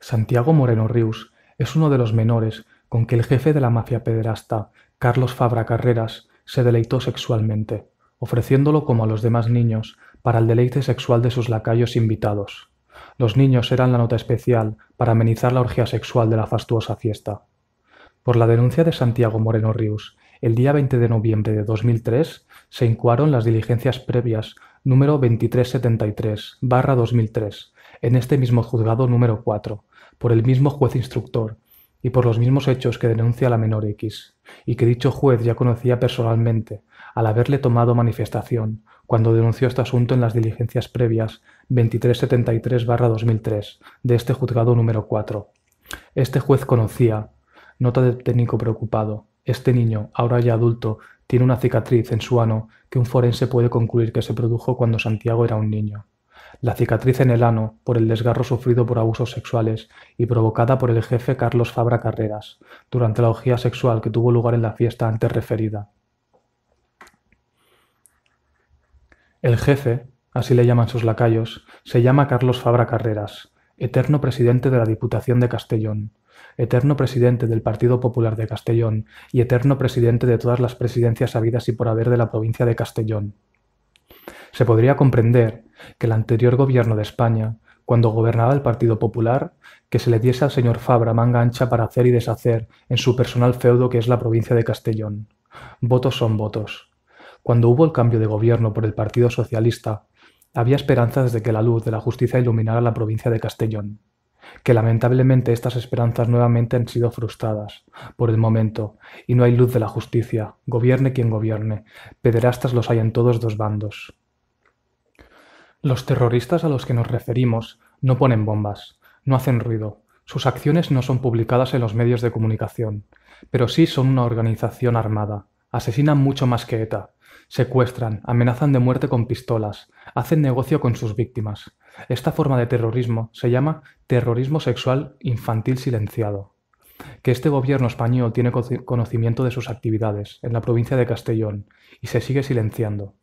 Santiago Moreno Rius es uno de los menores con que el jefe de la mafia pederasta, Carlos Fabra Carreras, se deleitó sexualmente, ofreciéndolo como a los demás niños para el deleite sexual de sus lacayos invitados. Los niños eran la nota especial para amenizar la orgía sexual de la fastuosa fiesta. Por la denuncia de Santiago Moreno Rius, el día 20 de noviembre de 2003 se incoaron las diligencias previas número 2373-2003 en este mismo juzgado número 4, por el mismo juez instructor, y por los mismos hechos que denuncia la menor X, y que dicho juez ya conocía personalmente, al haberle tomado manifestación, cuando denunció este asunto en las diligencias previas 2373-2003 de este juzgado número 4. Este juez conocía, nota de técnico preocupado, este niño, ahora ya adulto, tiene una cicatriz en su ano que un forense puede concluir que se produjo cuando Santiago era un niño la cicatriz en el ano por el desgarro sufrido por abusos sexuales y provocada por el jefe Carlos Fabra Carreras durante la orgía sexual que tuvo lugar en la fiesta antes referida. El jefe, así le llaman sus lacayos, se llama Carlos Fabra Carreras, eterno presidente de la Diputación de Castellón, eterno presidente del Partido Popular de Castellón y eterno presidente de todas las presidencias habidas y por haber de la provincia de Castellón se podría comprender que el anterior gobierno de España, cuando gobernaba el Partido Popular, que se le diese al señor Fabra manga ancha para hacer y deshacer en su personal feudo que es la provincia de Castellón. Votos son votos. Cuando hubo el cambio de gobierno por el Partido Socialista, había esperanzas de que la luz de la justicia iluminara la provincia de Castellón que lamentablemente estas esperanzas nuevamente han sido frustradas por el momento, y no hay luz de la justicia, gobierne quien gobierne, pederastas los hay en todos dos bandos. Los terroristas a los que nos referimos no ponen bombas, no hacen ruido, sus acciones no son publicadas en los medios de comunicación, pero sí son una organización armada. Asesinan mucho más que ETA. Secuestran, amenazan de muerte con pistolas, hacen negocio con sus víctimas. Esta forma de terrorismo se llama terrorismo sexual infantil silenciado. Que este gobierno español tiene conocimiento de sus actividades en la provincia de Castellón y se sigue silenciando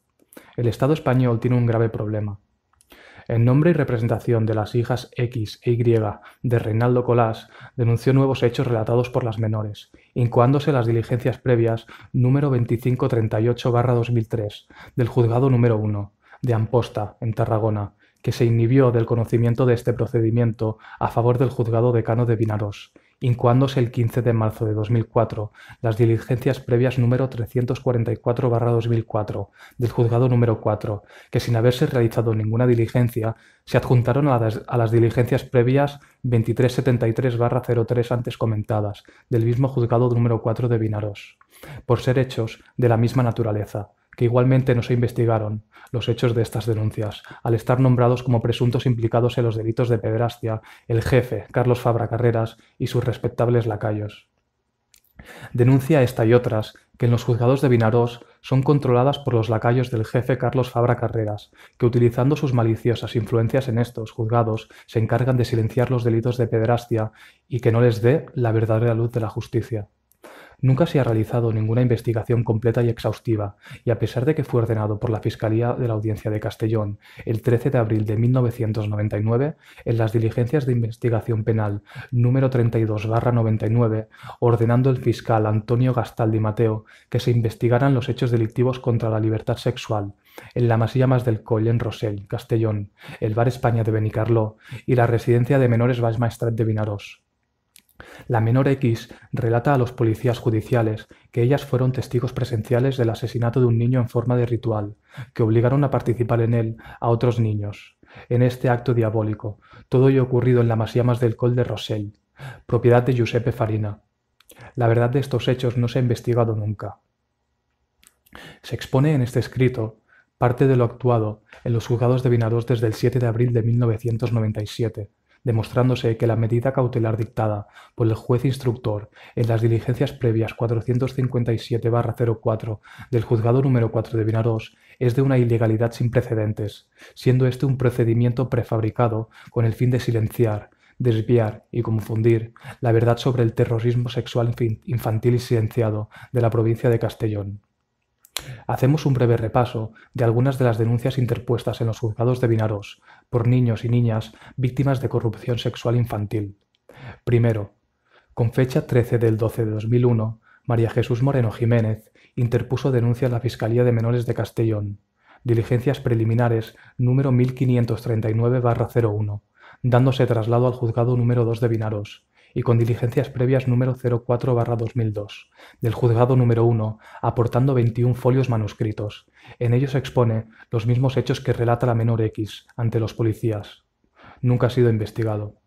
el Estado español tiene un grave problema. En nombre y representación de las hijas X e Y de Reinaldo Colás, denunció nuevos hechos relatados por las menores, incoándose las diligencias previas número 2538-2003 del juzgado número 1 de Amposta, en Tarragona, que se inhibió del conocimiento de este procedimiento a favor del juzgado decano de Vinaros, incuándose el 15 de marzo de 2004 las diligencias previas número 344-2004 del juzgado número 4, que sin haberse realizado ninguna diligencia se adjuntaron a las, diligencias previas 2373-03 antes comentadas del mismo juzgado número 4 de Vinaros, por ser hechos de la misma naturaleza que igualmente no se investigaron los hechos de estas denuncias, al estar nombrados como presuntos implicados en los delitos de pederastia el jefe, Carlos Fabra Carreras, y sus respetables lacayos. Denuncia esta y otras que en los juzgados de Vinarós son controladas por los lacayos del jefe Carlos Fabra Carreras, que utilizando sus maliciosas influencias en estos juzgados se encargan de silenciar los delitos de pederastia y que no les dé la verdadera luz de la justicia. Nunca se ha realizado ninguna investigación completa y exhaustiva, y a pesar de que fue ordenado por la Fiscalía de la Audiencia de Castellón el 13 de abril de 1999, en las diligencias de investigación penal número 32-99, ordenando el fiscal Antonio Gastaldi Mateo que se investigaran los hechos delictivos contra la libertad sexual en la Masilla Más del Coll en Rosell, Castellón, el Bar España de Benicarló y la residencia de menores Baix de Vinarós. La menor X relata a los policías judiciales que ellas fueron testigos presenciales del asesinato de un niño en forma de ritual, que obligaron a participar en él a otros niños. En este acto diabólico, todo ello ocurrido en la masía del Col de Rossell, propiedad de Giuseppe Farina. La verdad de estos hechos no se ha investigado nunca. Se expone en este escrito parte de lo actuado en los juzgados de Vinados desde el 7 de abril de 1997 demostrándose que la medida cautelar dictada por el juez instructor en las diligencias previas 457-04 del juzgado número 4 de Vinaros es de una ilegalidad sin precedentes, siendo este un procedimiento prefabricado con el fin de silenciar, desviar y confundir la verdad sobre el terrorismo sexual infantil y silenciado de la provincia de Castellón. Hacemos un breve repaso de algunas de las denuncias interpuestas en los juzgados de Vinaros por niños y niñas víctimas de corrupción sexual infantil. Primero, con fecha 13 del 12 de 2001, María Jesús Moreno Jiménez interpuso denuncia a la Fiscalía de Menores de Castellón, diligencias preliminares número 1539-01, dándose traslado al juzgado número 2 de Vinaros, y con diligencias previas número 04-2002 del juzgado número 1, aportando 21 folios manuscritos. En ellos expone los mismos hechos que relata la menor X ante los policías. Nunca ha sido investigado.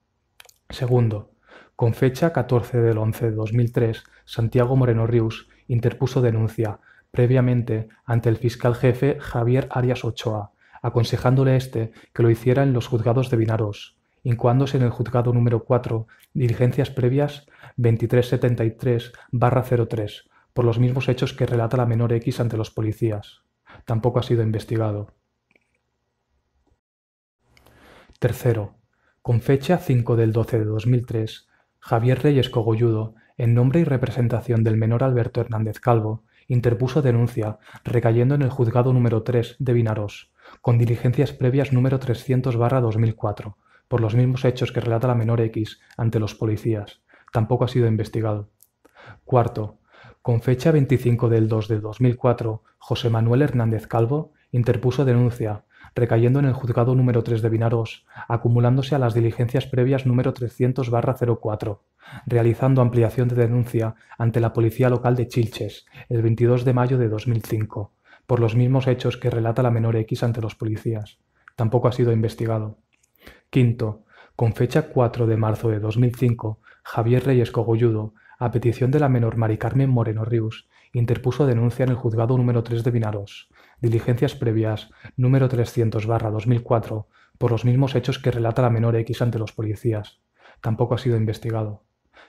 Segundo, con fecha 14 del 11 de 2003, Santiago Moreno Rius interpuso denuncia previamente ante el fiscal jefe Javier Arias Ochoa, aconsejándole éste este que lo hiciera en los juzgados de Vinaros. Incuándose en el juzgado número 4, diligencias previas 2373-03, por los mismos hechos que relata la menor X ante los policías. Tampoco ha sido investigado. Tercero, con fecha 5 del 12 de 2003, Javier Reyes Cogolludo, en nombre y representación del menor Alberto Hernández Calvo, interpuso denuncia, recayendo en el juzgado número 3 de Vinarós, con diligencias previas número 300-2004, por los mismos hechos que relata la menor X ante los policías. Tampoco ha sido investigado. Cuarto, con fecha 25 del 2 de 2004, José Manuel Hernández Calvo interpuso denuncia, recayendo en el juzgado número 3 de Vinaros, acumulándose a las diligencias previas número 300-04, realizando ampliación de denuncia ante la Policía Local de Chilches el 22 de mayo de 2005, por los mismos hechos que relata la menor X ante los policías. Tampoco ha sido investigado. Quinto, con fecha 4 de marzo de 2005, Javier Reyes Cogolludo, a petición de la menor Mari Carmen Moreno Rius, interpuso denuncia en el juzgado número 3 de Vinaros, diligencias previas número 300-2004, por los mismos hechos que relata la menor X ante los policías. Tampoco ha sido investigado.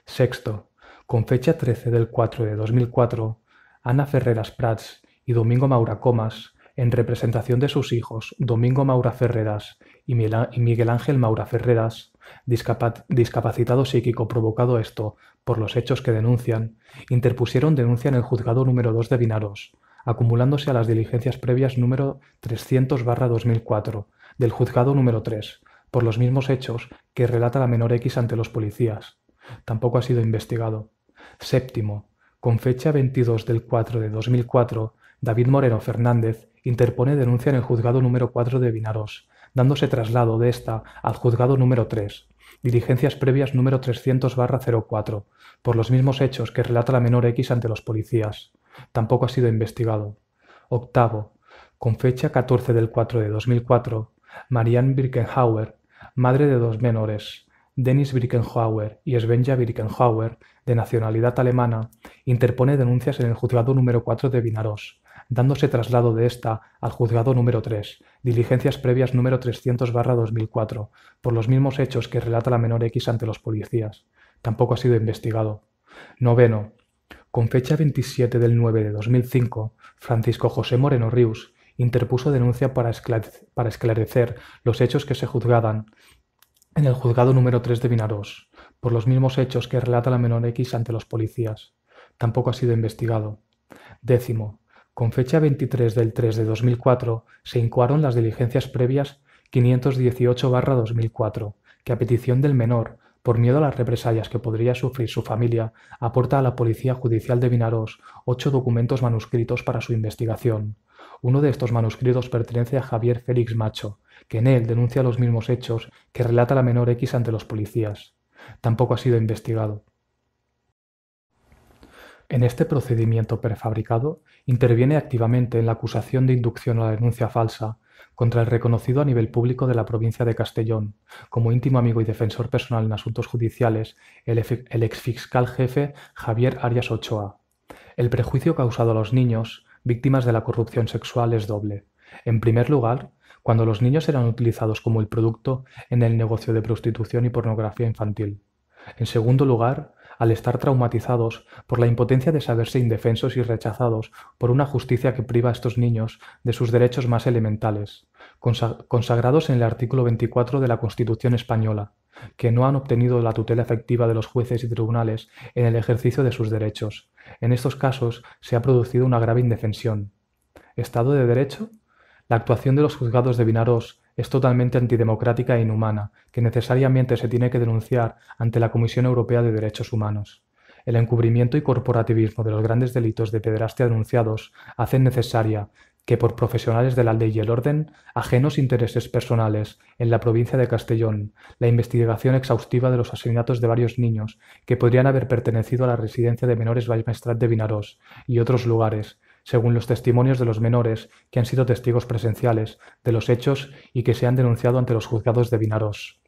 Sexto, con fecha 13 del 4 de 2004, Ana Ferreras Prats y Domingo Maura Comas en representación de sus hijos Domingo Maura Ferreras y Miguel Ángel Maura Ferreras, discapacitado psíquico provocado esto por los hechos que denuncian, interpusieron denuncia en el juzgado número 2 de Vinaros, acumulándose a las diligencias previas número 300-2004 del juzgado número 3, por los mismos hechos que relata la menor X ante los policías. Tampoco ha sido investigado. Séptimo, con fecha 22 del 4 de 2004, David Moreno Fernández interpone denuncia en el juzgado número 4 de Vinaros, dándose traslado de esta al juzgado número 3, diligencias previas número 300-04, por los mismos hechos que relata la menor X ante los policías. Tampoco ha sido investigado. Octavo, con fecha 14 del 4 de 2004, Marianne Birkenhauer, madre de dos menores, Dennis Birkenhauer y Svenja Birkenhauer, de nacionalidad alemana, interpone denuncias en el juzgado número 4 de Vinaros, dándose traslado de ésta al juzgado número 3, diligencias previas número 300-2004, por los mismos hechos que relata la menor X ante los policías. Tampoco ha sido investigado. Noveno. Con fecha 27 del 9 de 2005, Francisco José Moreno Rius interpuso denuncia para, para esclarecer los hechos que se juzgaban en el juzgado número 3 de Vinarós, por los mismos hechos que relata la menor X ante los policías. Tampoco ha sido investigado. Décimo con fecha 23 del 3 de 2004 se incoaron las diligencias previas 518-2004, que a petición del menor, por miedo a las represalias que podría sufrir su familia, aporta a la Policía Judicial de Vinarós ocho documentos manuscritos para su investigación. Uno de estos manuscritos pertenece a Javier Félix Macho, que en él denuncia los mismos hechos que relata la menor X ante los policías. Tampoco ha sido investigado. En este procedimiento prefabricado interviene activamente en la acusación de inducción a la denuncia falsa contra el reconocido a nivel público de la provincia de Castellón, como íntimo amigo y defensor personal en asuntos judiciales, el, ex exfiscal jefe Javier Arias Ochoa. El prejuicio causado a los niños, víctimas de la corrupción sexual, es doble. En primer lugar, cuando los niños eran utilizados como el producto en el negocio de prostitución y pornografía infantil. En segundo lugar, al estar traumatizados por la impotencia de saberse indefensos y rechazados por una justicia que priva a estos niños de sus derechos más elementales, consagrados en el artículo 24 de la Constitución española, que no han obtenido la tutela efectiva de los jueces y tribunales en el ejercicio de sus derechos. En estos casos se ha producido una grave indefensión. ¿Estado de Derecho? La actuación de los juzgados de Vinaros es totalmente antidemocrática e inhumana, que necesariamente se tiene que denunciar ante la Comisión Europea de Derechos Humanos. El encubrimiento y corporativismo de los grandes delitos de pederastia denunciados hacen necesaria que por profesionales de la ley y el orden, ajenos intereses personales en la provincia de Castellón, la investigación exhaustiva de los asesinatos de varios niños que podrían haber pertenecido a la residencia de menores Baimestrat de Vinarós y otros lugares, según los testimonios de los menores que han sido testigos presenciales de los hechos y que se han denunciado ante los juzgados de Vinaros.